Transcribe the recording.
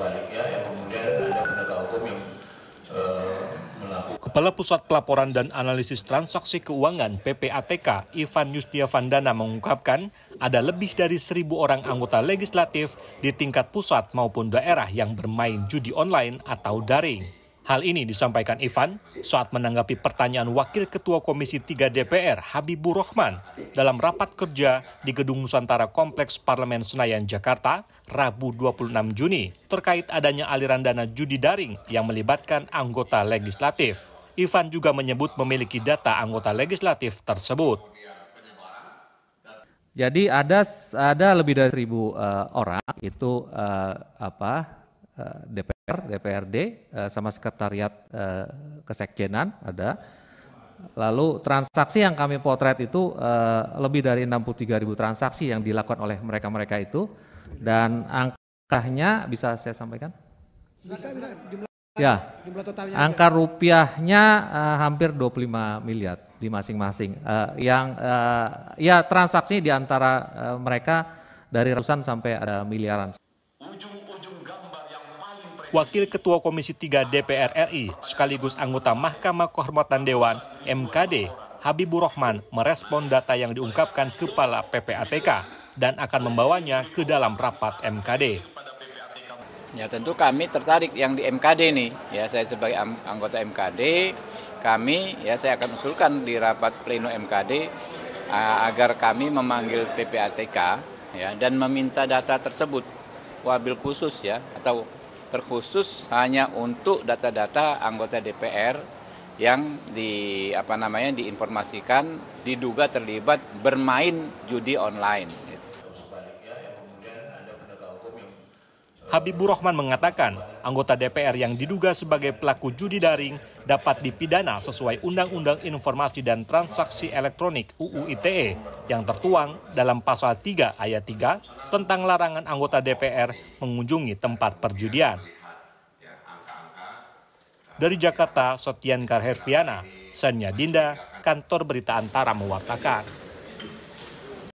sebaliknya yang kemudian ada penegak hukum yang eh, Kepala Pusat Pelaporan dan Analisis Transaksi Keuangan PPATK Ivan Yustia Vandana mengungkapkan ada lebih dari seribu orang anggota legislatif di tingkat pusat maupun daerah yang bermain judi online atau daring. Hal ini disampaikan Ivan saat menanggapi pertanyaan Wakil Ketua Komisi 3 DPR Habibur Rahman dalam rapat kerja di Gedung Nusantara Kompleks Parlemen Senayan Jakarta Rabu 26 Juni terkait adanya aliran dana judi daring yang melibatkan anggota legislatif. Ivan juga menyebut memiliki data anggota legislatif tersebut. Jadi ada ada lebih dari seribu uh, orang itu uh, apa uh, eh, DPR DPR, DPRD, eh, sama sekretariat eh, kesekjenan ada. Lalu transaksi yang kami potret itu eh, lebih dari 63 ribu transaksi yang dilakukan oleh mereka-mereka itu dan angkanya bisa saya sampaikan? ya, angka aja. rupiahnya uh, hampir 25 miliar di masing-masing. Uh, yang uh, ya transaksi di antara uh, mereka dari ratusan sampai ada miliaran. Wakil Ketua Komisi 3 DPR RI sekaligus anggota Mahkamah Kehormatan Dewan MKD Habibur Rahman merespon data yang diungkapkan Kepala PPATK dan akan membawanya ke dalam rapat MKD. Ya tentu kami tertarik yang di MKD nih. Ya saya sebagai anggota MKD, kami ya saya akan usulkan di rapat pleno MKD agar kami memanggil PPATK ya dan meminta data tersebut wabil khusus ya atau terkhusus hanya untuk data-data anggota DPR yang di apa namanya diinformasikan diduga terlibat bermain judi online. Habibur Rahman mengatakan anggota DPR yang diduga sebagai pelaku judi daring dapat dipidana sesuai Undang-Undang Informasi dan Transaksi Elektronik UU ITE yang tertuang dalam pasal 3 ayat 3 tentang larangan anggota DPR mengunjungi tempat perjudian. Dari Jakarta, Sotian Karherviana, Sanya Dinda, Kantor Berita Antara mewartakan.